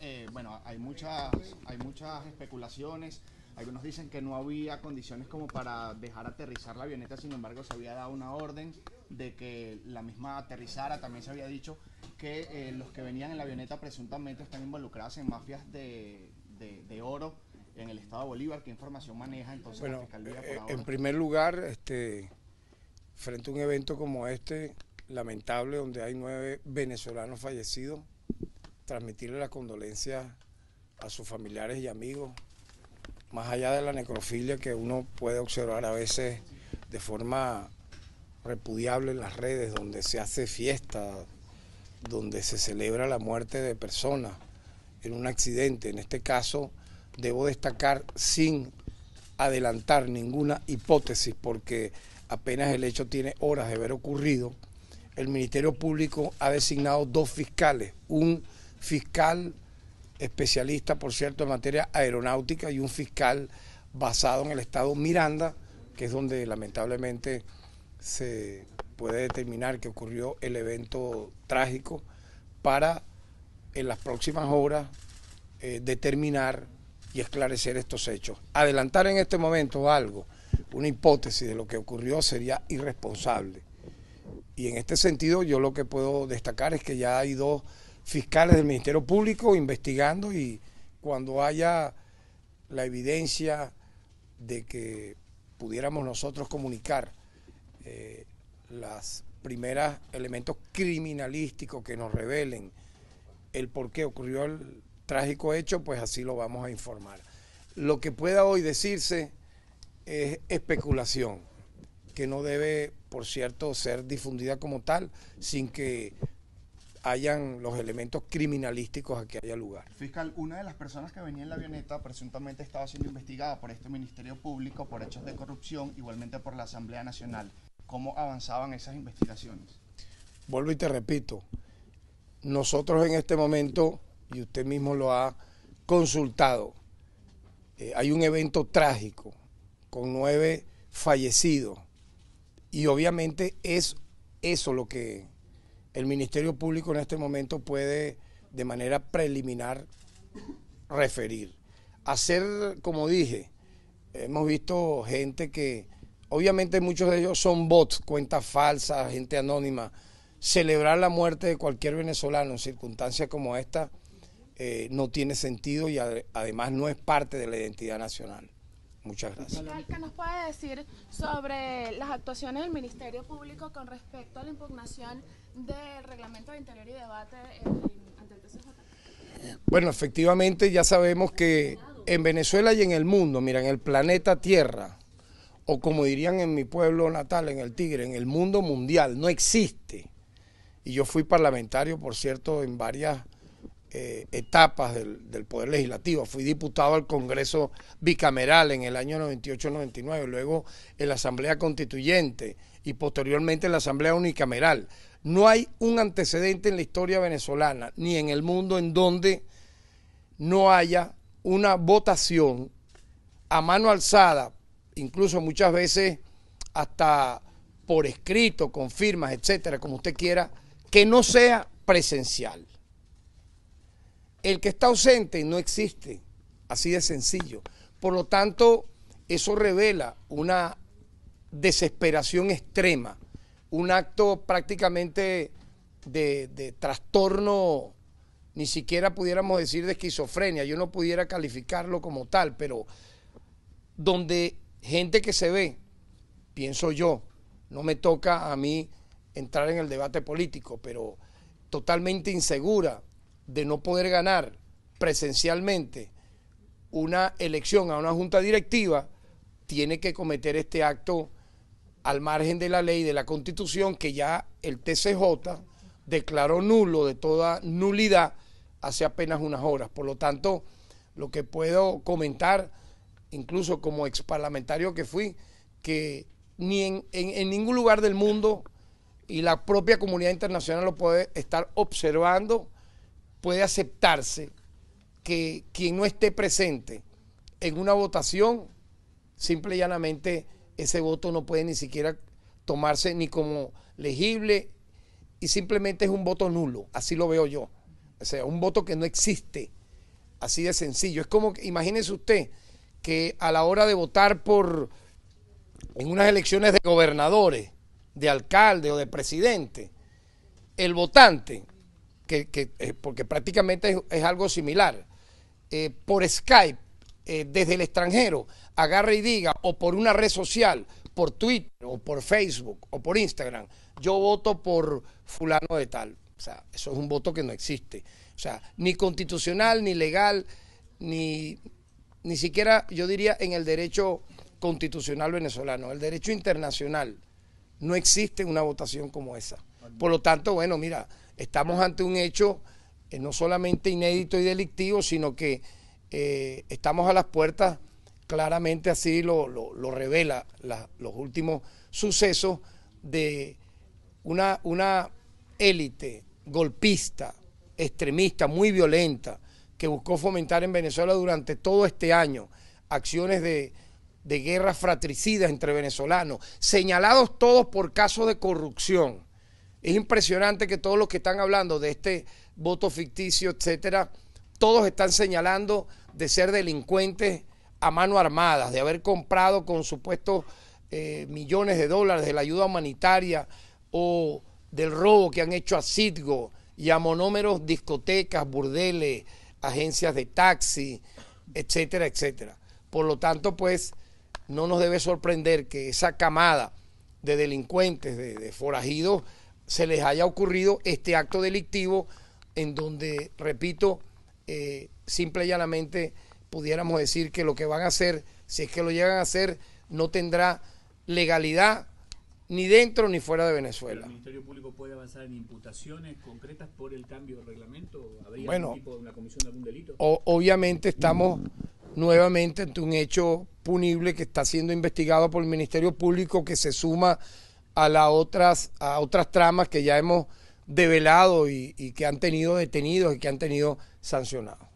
Eh, bueno, hay muchas, hay muchas especulaciones. Algunos dicen que no había condiciones como para dejar aterrizar la avioneta, sin embargo se había dado una orden de que la misma aterrizara. También se había dicho que eh, los que venían en la avioneta presuntamente están involucrados en mafias de, de, oro en el estado de Bolívar. ¿Qué información maneja entonces la Fiscalía eh, En primer lugar, este, frente a un evento como este, lamentable, donde hay nueve venezolanos fallecidos, transmitirle la condolencia a sus familiares y amigos, más allá de la necrofilia que uno puede observar a veces de forma repudiable en las redes, donde se hace fiesta, donde se celebra la muerte de personas en un accidente. En este caso, debo destacar sin adelantar ninguna hipótesis, porque apenas el hecho tiene horas de haber ocurrido, el Ministerio Público ha designado dos fiscales, un fiscal especialista, por cierto, en materia aeronáutica y un fiscal basado en el estado Miranda, que es donde lamentablemente se puede determinar que ocurrió el evento trágico, para en las próximas horas eh, determinar y esclarecer estos hechos. Adelantar en este momento algo, una hipótesis de lo que ocurrió sería irresponsable. Y en este sentido yo lo que puedo destacar es que ya hay dos fiscales del Ministerio Público investigando y cuando haya la evidencia de que pudiéramos nosotros comunicar eh, los primeros elementos criminalísticos que nos revelen el por qué ocurrió el trágico hecho, pues así lo vamos a informar. Lo que pueda hoy decirse es especulación, que no debe, por cierto, ser difundida como tal, sin que hayan los elementos criminalísticos a que haya lugar. Fiscal, una de las personas que venía en la avioneta presuntamente estaba siendo investigada por este Ministerio Público por hechos de corrupción, igualmente por la Asamblea Nacional. ¿Cómo avanzaban esas investigaciones? Vuelvo y te repito, nosotros en este momento, y usted mismo lo ha consultado, eh, hay un evento trágico con nueve fallecidos y obviamente es eso lo que el Ministerio Público en este momento puede de manera preliminar referir. Hacer, como dije, hemos visto gente que, obviamente muchos de ellos son bots, cuentas falsas, gente anónima. Celebrar la muerte de cualquier venezolano en circunstancias como esta eh, no tiene sentido y además no es parte de la identidad nacional. Muchas gracias. ¿Qué nos puede decir sobre las actuaciones del Ministerio Público con respecto a la impugnación del Reglamento de Interior y Debate eh, ante el TCJ? Eh, bueno, efectivamente ya sabemos que en Venezuela y en el mundo, mira, en el planeta Tierra, o como dirían en mi pueblo natal, en el Tigre, en el mundo mundial, no existe. Y yo fui parlamentario, por cierto, en varias eh, etapas del, del, Poder Legislativo. Fui diputado al Congreso bicameral en el año 98-99, luego en la Asamblea Constituyente y posteriormente en la Asamblea Unicameral. No hay un antecedente en la historia venezolana ni en el mundo en donde no haya una votación a mano alzada, incluso muchas veces hasta por escrito, con firmas, etcétera, como usted quiera, que no sea presencial. El que está ausente no existe, así de sencillo. Por lo tanto, eso revela una desesperación extrema, un acto prácticamente de, trastorno, ni siquiera pudiéramos decir de esquizofrenia, yo no pudiera calificarlo como tal, pero donde gente que se ve, pienso yo, no me toca a mí entrar en el debate político, pero totalmente insegura, de no poder ganar presencialmente una elección a una junta directiva, tiene que cometer este acto al margen de la ley, de la constitución, que ya el TCJ declaró nulo de toda nulidad hace apenas unas horas. Por lo tanto, lo que puedo comentar, incluso como ex parlamentario que fui, que ni en, en, ningún lugar del mundo y la propia comunidad internacional lo puede estar observando puede aceptarse que quien no esté presente en una votación, simple y llanamente ese voto no puede ni siquiera tomarse ni como legible y simplemente es un voto nulo, así lo veo yo. O sea, un voto que no existe, así de sencillo. Es como, imagínese usted que a la hora de votar por, en unas elecciones de gobernadores, de alcalde o de presidente, el votante que, eh, porque prácticamente es, algo similar, eh, por Skype, eh, desde el extranjero, agarre y diga, o por una red social, por Twitter, o por Facebook, o por Instagram, yo voto por fulano de tal. O sea, eso es un voto que no existe. O sea, ni constitucional, ni legal, ni, ni siquiera, yo diría, en el derecho constitucional venezolano, el derecho internacional, no existe una votación como esa. Por lo tanto, bueno, mira, estamos ante un hecho eh, no solamente inédito y delictivo, sino que eh, estamos a las puertas, claramente así lo, lo, revela los últimos sucesos de una, una élite golpista, extremista, muy violenta, que buscó fomentar en Venezuela durante todo este año acciones de, de guerras fratricidas entre venezolanos, señalados todos por casos de corrupción es impresionante que todos los que están hablando de este voto ficticio, etcétera, todos están señalando de ser delincuentes a mano armada, de haber comprado con supuestos eh, millones de dólares de la ayuda humanitaria o del robo que han hecho a Citgo y a monómeros discotecas, burdeles, agencias de taxi, etcétera, etcétera. Por lo tanto, pues no nos debe sorprender que esa camada de delincuentes, de, de forajidos, se les haya ocurrido este acto delictivo en donde, repito, eh, simple y llanamente pudiéramos decir que lo que van a hacer, si es que lo llegan a hacer, no tendrá legalidad ni dentro ni fuera de Venezuela. ¿El Ministerio Público puede avanzar en imputaciones concretas por el cambio de reglamento? ¿Habría bueno, tipo de una comisión de algún delito? obviamente estamos nuevamente ante un hecho punible que está siendo investigado por el Ministerio Público que se suma a, las otras, a otras tramas que ya hemos develado y, y que han tenido detenidos y que han tenido sancionados.